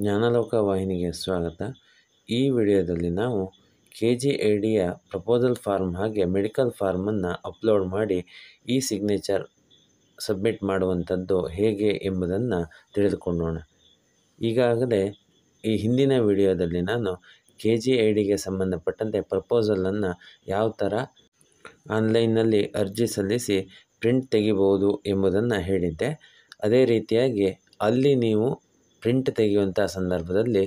ಜ್ಞಾನಲೋಕ ವಾಹಿನಿಗೆ ಸ್ವಾಗತ ಈ ವಿಡಿಯೋದಲ್ಲಿ ನಾವು ಕೆ ಜಿ ಎ ಡಿಯ ಪ್ರಪೋಸಲ್ ಫಾರ್ಮ್ ಹಾಗೆ ಮೆಡಿಕಲ್ ಫಾರ್ಮನ್ನು ಅಪ್ಲೋಡ್ ಮಾಡಿ ಈ ಸಿಗ್ನೇಚರ್ ಸಬ್ಮಿಟ್ ಮಾಡುವಂಥದ್ದು ಹೇಗೆ ಎಂಬುದನ್ನು ತಿಳಿದುಕೊಳ್ಳೋಣ ಈಗಾಗಲೇ ಈ ಹಿಂದಿನ ವಿಡಿಯೋದಲ್ಲಿ ನಾನು ಕೆ ಜಿ ಐ ಡಿಗೆ ಸಂಬಂಧಪಟ್ಟಂತೆ ಪ್ರಪೋಸಲನ್ನು ಯಾವ ಥರ ಆನ್ಲೈನ್ನಲ್ಲಿ ಅರ್ಜಿ ಸಲ್ಲಿಸಿ ಪ್ರಿಂಟ್ ತೆಗಿಬೋದು ಎಂಬುದನ್ನು ಹೇಳಿದ್ದೆ ಅದೇ ರೀತಿಯಾಗಿ ಅಲ್ಲಿ ನೀವು ಪ್ರಿಂಟ್ ತೆಗೆಯುವಂಥ ಸಂದರ್ಭದಲ್ಲಿ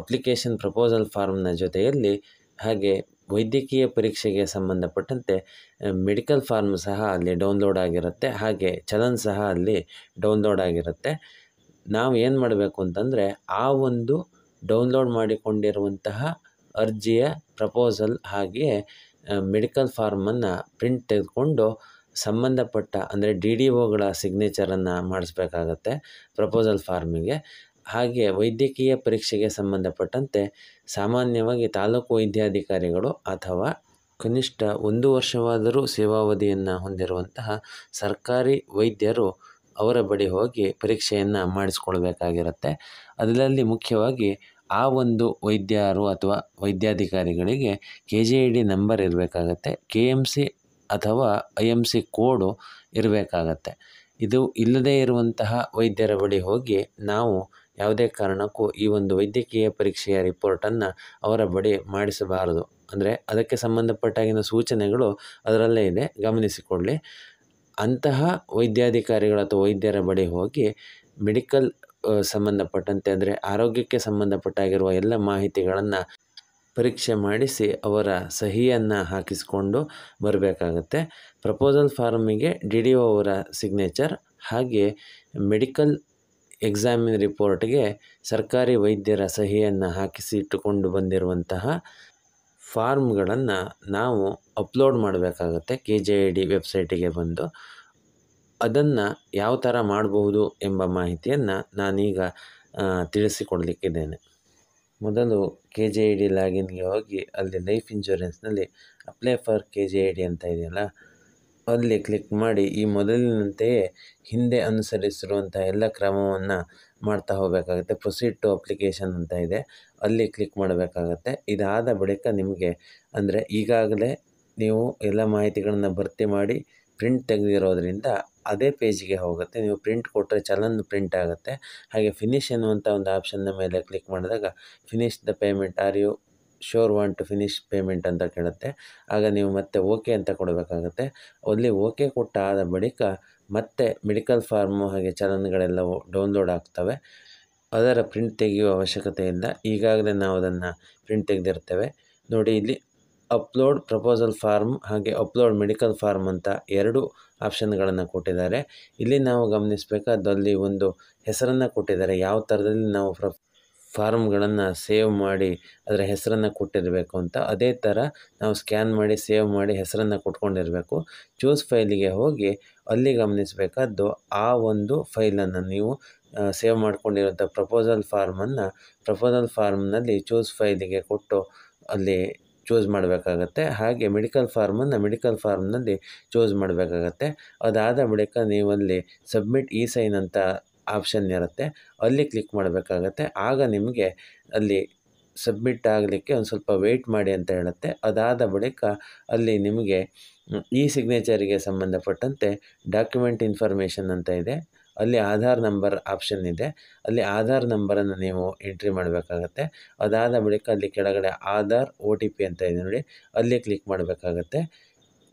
ಅಪ್ಲಿಕೇಶನ್ ಪ್ರಪೋಸಲ್ ಫಾರ್ಮ್ನ ಜೊತೆಯಲ್ಲಿ ಹಾಗೆ ವೈದ್ಯಕೀಯ ಪರೀಕ್ಷೆಗೆ ಸಂಬಂಧಪಟ್ಟಂತೆ ಮೆಡಿಕಲ್ ಫಾರ್ಮ್ ಸಹ ಅಲ್ಲಿ ಡೌನ್ಲೋಡ್ ಆಗಿರುತ್ತೆ ಹಾಗೆ ಚಲನ್ ಸಹ ಅಲ್ಲಿ ಡೌನ್ಲೋಡ್ ಆಗಿರುತ್ತೆ ನಾವು ಏನು ಮಾಡಬೇಕು ಅಂತಂದರೆ ಆ ಒಂದು ಡೌನ್ಲೋಡ್ ಮಾಡಿಕೊಂಡಿರುವಂತಹ ಅರ್ಜಿಯ ಪ್ರಪೋಸಲ್ ಹಾಗೆಯೇ ಮೆಡಿಕಲ್ ಫಾರ್ಮನ್ನು ಪ್ರಿಂಟ್ ತೆಗೆದುಕೊಂಡು ಸಂಬಂಧಪಟ್ಟ ಅಂದರೆ ಡಿ ಡಿ ಒಗಳ ಸಿಗ್ನೇಚರನ್ನು ಮಾಡಿಸ್ಬೇಕಾಗತ್ತೆ ಪ್ರಪೋಸಲ್ ಫಾರ್ಮಿಗೆ ಹಾಗೆ ವೈದ್ಯಕೀಯ ಪರೀಕ್ಷೆಗೆ ಸಂಬಂಧಪಟ್ಟಂತೆ ಸಾಮಾನ್ಯವಾಗಿ ತಾಲೂಕು ವೈದ್ಯಾಧಿಕಾರಿಗಳು ಅಥವಾ ಕನಿಷ್ಠ ಒಂದು ವರ್ಷವಾದರೂ ಸೇವಾವಧಿಯನ್ನು ಹೊಂದಿರುವಂತಹ ಸರ್ಕಾರಿ ವೈದ್ಯರು ಅವರ ಬಳಿ ಹೋಗಿ ಪರೀಕ್ಷೆಯನ್ನು ಮಾಡಿಸ್ಕೊಳ್ಬೇಕಾಗಿರುತ್ತೆ ಅದರಲ್ಲಿ ಮುಖ್ಯವಾಗಿ ಆ ಒಂದು ವೈದ್ಯರು ಅಥವಾ ವೈದ್ಯಾಧಿಕಾರಿಗಳಿಗೆ K G I D number ಇರಬೇಕಾಗತ್ತೆ ಕೆ ಎಮ್ ಸಿ ಅಥವಾ ಐ ಎಮ್ ಸಿ ಕೋಡು ಇರಬೇಕಾಗತ್ತೆ ಇದು ಇಲ್ಲದೇ ಇರುವಂತಹ ವೈದ್ಯರ ಬಳಿ ಹೋಗಿ ನಾವು ಯಾವುದೇ ಕಾರಣಕ್ಕೂ ಈ ಒಂದು ವೈದ್ಯಕೀಯ ಪರೀಕ್ಷೆಯ ರಿಪೋರ್ಟನ್ನು ಅವರ ಬಳಿ ಮಾಡಿಸಬಾರದು ಅಂದರೆ ಅದಕ್ಕೆ ಸಂಬಂಧಪಟ್ಟಾಗಿನ ಸೂಚನೆಗಳು ಅದರಲ್ಲೇ ಇದೆ ಗಮನಿಸಿಕೊಳ್ಳಿ ಅಂತಹ ವೈದ್ಯಾಧಿಕಾರಿಗಳು ಅಥವಾ ವೈದ್ಯರ ಬಳಿ ಹೋಗಿ ಮೆಡಿಕಲ್ ಸಂಬಂಧಪಟ್ಟಂತೆ ಅಂದರೆ ಆರೋಗ್ಯಕ್ಕೆ ಸಂಬಂಧಪಟ್ಟಾಗಿರುವ ಎಲ್ಲ ಮಾಹಿತಿಗಳನ್ನು ಪರೀಕ್ಷೆ ಮಾಡಿಸಿ ಅವರ ಸಹಿಯನ್ನು ಹಾಕಿಸಿಕೊಂಡು ಬರಬೇಕಾಗತ್ತೆ ಪ್ರಪೋಸಲ್ ಫಾರ್ಮಿಗೆ ಡಿ ಡಿ ಒ ಅವರ ಸಿಗ್ನೇಚರ್ ಹಾಗೆ ಮೆಡಿಕಲ್ ಎಕ್ಸಾಮಿನ್ ರಿಪೋರ್ಟ್ಗೆ ಸರ್ಕಾರಿ ವೈದ್ಯರ ಸಹಿಯನ್ನು ಹಾಕಿಸಿ ಇಟ್ಟುಕೊಂಡು ಬಂದಿರುವಂತಹ ಫಾರ್ಮ್ಗಳನ್ನು ನಾವು ಅಪ್ಲೋಡ್ ಮಾಡಬೇಕಾಗತ್ತೆ ಕೆ ಜೆ ಐ ಡಿ ವೆಬ್ಸೈಟಿಗೆ ಬಂದು ಅದನ್ನು ಯಾವ ಥರ ಮಾಡಬಹುದು ಎಂಬ ಮಾಹಿತಿಯನ್ನು ನಾನೀಗ ತಿಳಿಸಿಕೊಡಲಿಕ್ಕಿದ್ದೇನೆ ಮೊದಲು ಕೆ ಜೆ ಐ ಡಿ ಲಾಗಿನ್ಗೆ ಹೋಗಿ ಅಲ್ಲಿ ಲೈಫ್ ಇನ್ಶೂರೆನ್ಸ್ನಲ್ಲಿ apply for K J I D ಅಂತ ಇದೆಯಲ್ಲ ಅಲ್ಲಿ ಕ್ಲಿಕ್ ಮಾಡಿ ಈ ಮೊದಲಿನಂತೆಯೇ ಹಿಂದೆ ಅನುಸರಿಸಿರುವಂಥ ಎಲ್ಲ ಕ್ರಮವನ್ನು ಮಾಡ್ತಾ ಹೋಗಬೇಕಾಗುತ್ತೆ ಪ್ರೊಸೀಡ್ ಟು ಅಪ್ಲಿಕೇಶನ್ ಅಂತ ಇದೆ ಅಲ್ಲಿ ಕ್ಲಿಕ್ ಮಾಡಬೇಕಾಗತ್ತೆ ಇದಾದ ಬಳಿಕ ನಿಮಗೆ ಅಂದರೆ ಈಗಾಗಲೇ ನೀವು ಎಲ್ಲ ಮಾಹಿತಿಗಳನ್ನು ಭರ್ತಿ ಮಾಡಿ ಪ್ರಿಂಟ್ ತೆಗೆದಿರೋದ್ರಿಂದ ಅದೇ ಪೇಜ್ಗೆ ಹೋಗುತ್ತೆ ನೀವು ಪ್ರಿಂಟ್ ಕೊಟ್ಟರೆ ಚಲನ್ ಪ್ರಿಂಟ್ ಆಗುತ್ತೆ ಹಾಗೆ ಫಿನಿಷ್ ಎನ್ನುವಂಥ ಒಂದು ಆಪ್ಷನ್ನ ಮೇಲೆ ಕ್ಲಿಕ್ ಮಾಡಿದಾಗ finish the payment are you sure want to finish payment ಅಂತ ಕೇಳುತ್ತೆ ಆಗ ನೀವು ಮತ್ತೆ ಓಕೆ ಅಂತ ಕೊಡಬೇಕಾಗುತ್ತೆ ಅಲ್ಲಿ ಓಕೆ ಕೊಟ್ಟಾದ ಬಳಿಕ ಮತ್ತೆ ಮೆಡಿಕಲ್ ಫಾರ್ಮು ಹಾಗೆ ಚಲನ್ಗಳೆಲ್ಲ ಡೌನ್ಲೋಡ್ ಆಗ್ತವೆ ಅದರ ಪ್ರಿಂಟ್ ತೆಗೆಯುವ ಅವಶ್ಯಕತೆ ಈಗಾಗಲೇ ನಾವು ಅದನ್ನು ಪ್ರಿಂಟ್ ತೆಗೆದಿರ್ತೇವೆ ನೋಡಿ ಇಲ್ಲಿ ಅಪ್ಲೋಡ್ ಪ್ರಪೋಸಲ್ ಫಾರ್ಮ್ ಹಾಗೆ ಅಪ್ಲೋಡ್ ಮೆಡಿಕಲ್ ಫಾರ್ಮ್ ಅಂತ ಎರಡು ಆಪ್ಷನ್ಗಳನ್ನು ಕೊಟ್ಟಿದ್ದಾರೆ ಇಲ್ಲಿ ನಾವು ಗಮನಿಸಬೇಕಾದಲ್ಲಿ ಒಂದು ಹೆಸರನ್ನು ಕೊಟ್ಟಿದ್ದಾರೆ ಯಾವ ಥರದಲ್ಲಿ ನಾವು ಪ್ರ ಫಾರ್ಮ್ಗಳನ್ನು ಸೇವ್ ಮಾಡಿ ಅದರ ಹೆಸರನ್ನು ಕೊಟ್ಟಿರಬೇಕು ಅಂತ ಅದೇ ಥರ ನಾವು ಸ್ಕ್ಯಾನ್ ಮಾಡಿ ಸೇವ್ ಮಾಡಿ ಹೆಸರನ್ನು ಕೊಟ್ಕೊಂಡಿರಬೇಕು ಚೂಸ್ ಫೈಲಿಗೆ ಹೋಗಿ ಅಲ್ಲಿ ಗಮನಿಸಬೇಕಾದ್ದು ಆ ಒಂದು ಫೈಲನ್ನು ನೀವು ಸೇವ್ ಮಾಡಿಕೊಂಡಿರುವಂಥ ಪ್ರಪೋಸಲ್ ಫಾರ್ಮನ್ನು ಪ್ರಪೋಸಲ್ ಫಾರ್ಮ್ನಲ್ಲಿ ಚೂಸ್ ಫೈಲಿಗೆ ಕೊಟ್ಟು ಅಲ್ಲಿ ಚೂಸ್ ಮಾಡಬೇಕಾಗತ್ತೆ ಹಾಗೆ ಮೆಡಿಕಲ್ ಫಾರ್ಮನ್ನು ಮೆಡಿಕಲ್ ಫಾರ್ಮ್ನಲ್ಲಿ ಚೂಸ್ ಮಾಡಬೇಕಾಗತ್ತೆ ಅದಾದ ಬಳಿಕ ನೀವಲ್ಲಿ ಸಬ್ಮಿಟ್ ಇ ಸೈನ್ ಅಂತ ಆಪ್ಷನ್ ಇರುತ್ತೆ ಅಲ್ಲಿ ಕ್ಲಿಕ್ ಮಾಡಬೇಕಾಗತ್ತೆ ಆಗ ನಿಮಗೆ ಅಲ್ಲಿ ಸಬ್ಮಿಟ್ ಆಗಲಿಕ್ಕೆ ಒಂದು ಸ್ವಲ್ಪ ವೆಯ್ಟ್ ಮಾಡಿ ಅಂತ ಹೇಳುತ್ತೆ ಅದಾದ ಬಳಿಕ ಅಲ್ಲಿ ನಿಮಗೆ ಈ ಸಿಗ್ನೇಚರಿಗೆ ಸಂಬಂಧಪಟ್ಟಂತೆ ಡಾಕ್ಯುಮೆಂಟ್ ಇನ್ಫಾರ್ಮೇಷನ್ ಅಂತ ಇದೆ ಅಲ್ಲಿ ಆಧಾರ್ ನಂಬರ್ ಆಪ್ಷನ್ ಇದೆ ಅಲ್ಲಿ ಆಧಾರ್ ನಂಬರನ್ನು ನೀವು ಎಂಟ್ರಿ ಮಾಡಬೇಕಾಗತ್ತೆ ಅದಾದ ಬಳಿಕ ಅಲ್ಲಿ ಕೆಳಗಡೆ ಆಧಾರ್ ಒ ಟಿ ಪಿ ಅಂತ ಇದೆ ನೋಡಿ ಅಲ್ಲಿ ಕ್ಲಿಕ್ ಮಾಡಬೇಕಾಗತ್ತೆ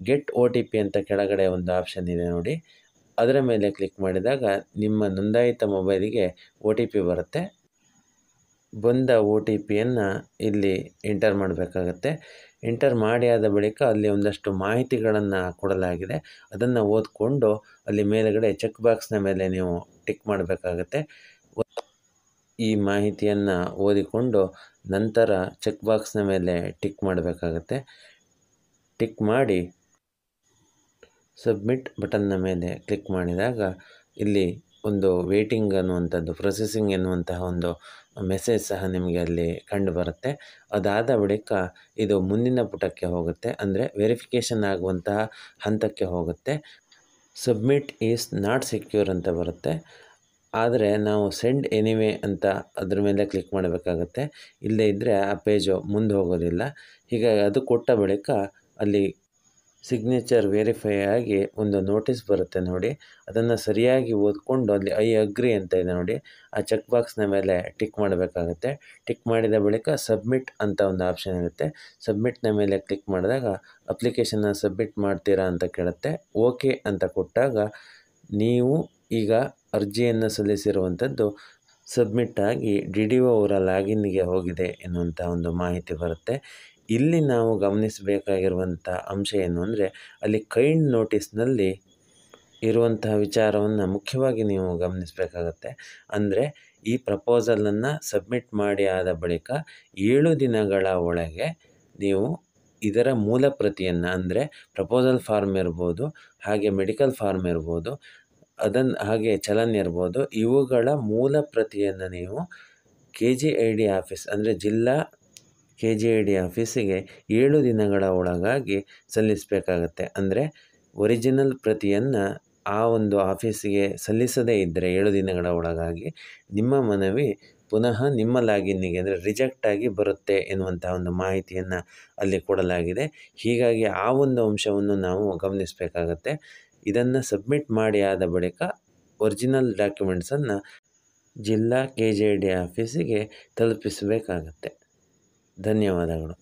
ಗೆಟ್ ಒ ಟಿ ಪಿ ಅಂತ ಕೆಳಗಡೆ ಒಂದು ಆಪ್ಷನ್ ಇದೆ ನೋಡಿ ಅದರ ಮೇಲೆ ಕ್ಲಿಕ್ ಮಾಡಿದಾಗ ನಿಮ್ಮ ನೋಂದಾಯಿತ ಮೊಬೈಲಿಗೆ ಒ ಟಿ ಪಿ ಬರುತ್ತೆ ಬಂದ ಒ ಟಿ ಪಿಯನ್ನು ಇಲ್ಲಿ ಎಂಟರ್ ಮಾಡಬೇಕಾಗತ್ತೆ ಎಂಟರ್ ಮಾಡಿ ಆದ ಬಳಿಕ ಅಲ್ಲಿ ಒಂದಷ್ಟು ಮಾಹಿತಿಗಳನ್ನು ಕೊಡಲಾಗಿದೆ ಅದನ್ನು ಓದಿಕೊಂಡು ಅಲ್ಲಿ ಮೇಲುಗಡೆ ಚೆಕ್ ಬಾಕ್ಸ್ನ ಮೇಲೆ ನೀವು ಟಿಕ್ ಮಾಡಬೇಕಾಗತ್ತೆ ಈ ಮಾಹಿತಿಯನ್ನು ಓದಿಕೊಂಡು ನಂತರ ಚೆಕ್ ಬಾಕ್ಸ್ನ ಮೇಲೆ ಟಿಕ್ ಮಾಡಬೇಕಾಗತ್ತೆ ಟಿಕ್ ಮಾಡಿ ಸಬ್ಮಿಟ್ ಬಟನ್ನ ಮೇಲೆ ಕ್ಲಿಕ್ ಮಾಡಿದಾಗ ಇಲ್ಲಿ ಒಂದು ವೇಟಿಂಗ್ ಅನ್ನುವಂಥದ್ದು ಪ್ರೊಸೆಸಿಂಗ್ ಎನ್ನುವಂತಹ ಒಂದು ಮೆಸೇಜ್ ಸಹ ನಿಮಗೆ ಅಲ್ಲಿ ಕಂಡು ಬರುತ್ತೆ ಅದಾದ ಬಳಿಕ ಇದು ಮುಂದಿನ ಪುಟಕ್ಕೆ ಹೋಗುತ್ತೆ ಅಂದರೆ ವೆರಿಫಿಕೇಷನ್ ಆಗುವಂತಹ ಹಂತಕ್ಕೆ ಹೋಗುತ್ತೆ ಸಬ್ಮಿಟ್ ಈಸ್ ನಾಟ್ ಸೆಕ್ಯೂರ್ ಅಂತ ಬರುತ್ತೆ ಆದರೆ ನಾವು ಸೆಂಡ್ ಎನಿವೆ ಅಂತ ಅದ್ರ ಮೇಲೆ ಕ್ಲಿಕ್ ಮಾಡಬೇಕಾಗುತ್ತೆ ಇಲ್ಲದೇ ಇದ್ದರೆ ಆ ಪೇಜು ಮುಂದೆ ಹೋಗೋದಿಲ್ಲ ಹೀಗಾಗಿ ಅದು ಕೊಟ್ಟ ಬಳಿಕ ಅಲ್ಲಿ ಸಿಗ್ನೇಚರ್ ವೆರಿಫೈ ಆಗಿ ಒಂದು ನೋಟಿಸ್ ಬರುತ್ತೆ ನೋಡಿ ಅದನ್ನು ಸರಿಯಾಗಿ ಓದ್ಕೊಂಡು ಅಲ್ಲಿ ಐ ಅಗ್ರಿ ಅಂತ ಇದೆ ನೋಡಿ ಆ ಚೆಕ್ ಬಾಕ್ಸ್ನ ಮೇಲೆ ಟಿಕ್ ಮಾಡಬೇಕಾಗುತ್ತೆ ಟಿಕ್ ಮಾಡಿದ ಬಳಿಕ ಸಬ್ಮಿಟ್ ಅಂತ ಒಂದು ಆಪ್ಷನ್ ಇರುತ್ತೆ ಸಬ್ಮಿಟ್ನ ಮೇಲೆ ಕ್ಲಿಕ್ ಮಾಡಿದಾಗ ಅಪ್ಲಿಕೇಶನ್ನ ಸಬ್ಮಿಟ್ ಮಾಡ್ತೀರಾ ಅಂತ ಕೇಳುತ್ತೆ ಓಕೆ ಅಂತ ಕೊಟ್ಟಾಗ ನೀವು ಈಗ ಅರ್ಜಿಯನ್ನು ಸಲ್ಲಿಸಿರುವಂಥದ್ದು ಸಬ್ಮಿಟ್ ಆಗಿ ಡಿ ಡಿ ಒ ಅವರ ಲಾಗಿನ್ಗೆ ಹೋಗಿದೆ ಎನ್ನುವಂಥ ಒಂದು ಮಾಹಿತಿ ಬರುತ್ತೆ ಇಲ್ಲಿ ನಾವು ಗಮನಿಸಬೇಕಾಗಿರುವಂಥ ಅಂಶ ಏನು ಅಂದರೆ ಅಲ್ಲಿ ಕೈಂಡ್ ನೋಟಿಸ್ನಲ್ಲಿ ಇರುವಂತಹ ವಿಚಾರವನ್ನು ಮುಖ್ಯವಾಗಿ ನೀವು ಗಮನಿಸಬೇಕಾಗತ್ತೆ ಅಂದರೆ ಈ ಪ್ರಪೋಸಲನ್ನು ಸಬ್ಮಿಟ್ ಮಾಡಿ ಆದ ಬಳಿಕ ಏಳು ದಿನಗಳ ಒಳಗೆ ನೀವು ಇದರ ಮೂಲ ಪ್ರತಿಯನ್ನು ಅಂದರೆ ಪ್ರಪೋಸಲ್ ಫಾರ್ಮ್ ಇರ್ಬೋದು ಹಾಗೆ ಮೆಡಿಕಲ್ ಫಾರ್ಮ್ ಇರ್ಬೋದು ಅದನ್ನು ಹಾಗೆ ಚಲನ್ ಇರ್ಬೋದು ಇವುಗಳ ಮೂಲ ಪ್ರತಿಯನ್ನು ನೀವು K G I D office ಅಂದರೆ ಜಿಲ್ಲಾ ಕೆ ಐ ಡಿ ಆಫೀಸಿಗೆ ಏಳು ದಿನಗಳ ಒಳಗಾಗಿ ಸಲ್ಲಿಸಬೇಕಾಗತ್ತೆ ಅಂದರೆ ಒರಿಜಿನಲ್ ಪ್ರತಿಯನ್ನು ಆ ಒಂದು ಆಫೀಸಿಗೆ ಸಲ್ಲಿಸದೇ ಇದ್ದರೆ ಏಳು ದಿನಗಳ ಒಳಗಾಗಿ ನಿಮ್ಮ ಮನವಿ ಪುನಃ ನಿಮ್ಮ ಲಾಗಿನ್ನಿಗೆ ಅಂದರೆ ರಿಜೆಕ್ಟ್ ಆಗಿ ಬರುತ್ತೆ ಎನ್ನುವಂಥ ಒಂದು ಮಾಹಿತಿಯನ್ನು ಅಲ್ಲಿ ಕೊಡಲಾಗಿದೆ ಹೀಗಾಗಿ ಆ ಒಂದು ಅಂಶವನ್ನು ನಾವು ಗಮನಿಸಬೇಕಾಗತ್ತೆ ಇದನ್ನು ಸಬ್ಮಿಟ್ ಮಾಡಿ ಆದ ಬಳಿಕ ಒರಿಜಿನಲ್ ಡಾಕ್ಯುಮೆಂಟ್ಸನ್ನು ಜಿಲ್ಲಾ ಕೆ ಜೆ ಡಿ ಆಫೀಸಿಗೆ ತಲುಪಿಸಬೇಕಾಗತ್ತೆ ಧನ್ಯವಾದಗಳು